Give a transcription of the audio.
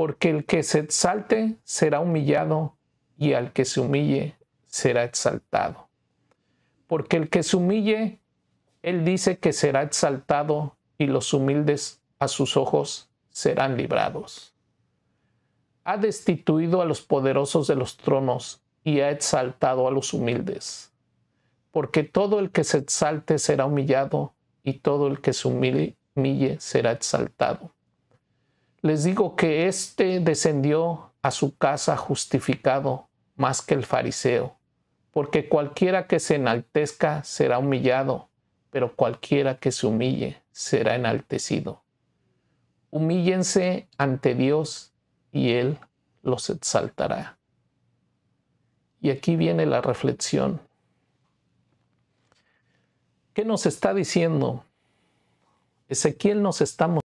porque el que se exalte será humillado y al que se humille será exaltado. Porque el que se humille, él dice que será exaltado y los humildes a sus ojos serán librados. Ha destituido a los poderosos de los tronos y ha exaltado a los humildes. Porque todo el que se exalte será humillado y todo el que se humille será exaltado les digo que éste descendió a su casa justificado más que el fariseo, porque cualquiera que se enaltezca será humillado, pero cualquiera que se humille será enaltecido. Humíllense ante Dios y Él los exaltará. Y aquí viene la reflexión. ¿Qué nos está diciendo? Ezequiel nos está mostrando